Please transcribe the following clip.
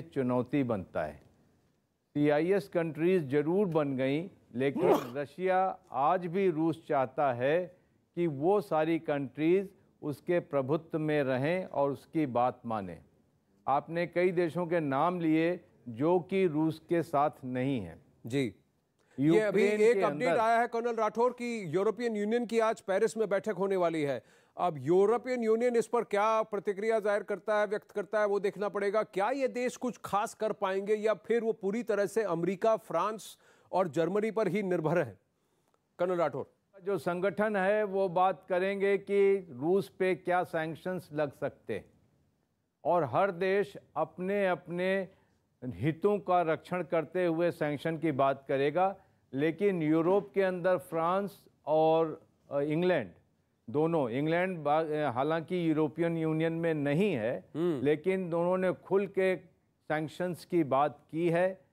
चुनौती बनता है सीआईएस कंट्रीज जरूर बन गई लेकिन रशिया आज भी रूस चाहता है कि वो सारी कंट्रीज उसके प्रभुत्व में रहें और उसकी बात माने आपने कई देशों के नाम लिए जो कि रूस के साथ नहीं है जी ये अभी एक अपडेट आया है कर्नल राठौर की यूरोपियन यूनियन की आज पेरिस में बैठक होने वाली है अब यूरोपियन यूनियन इस पर क्या प्रतिक्रिया जाहिर करता है व्यक्त करता है वो देखना पड़ेगा क्या ये देश कुछ खास कर पाएंगे या फिर वो पूरी तरह से अमेरिका फ्रांस और जर्मनी पर ही निर्भर है कर्नल राठौर जो संगठन है वो बात करेंगे कि रूस पे क्या सैंक्शंस लग सकते और हर देश अपने अपने हितों का रक्षण करते हुए सैंक्शन की बात करेगा लेकिन यूरोप के अंदर फ्रांस और इंग्लैंड दोनों इंग्लैंड हालांकि यूरोपियन यूनियन में नहीं है हम्म। लेकिन दोनों ने खुल के सैंक्शंस की बात की है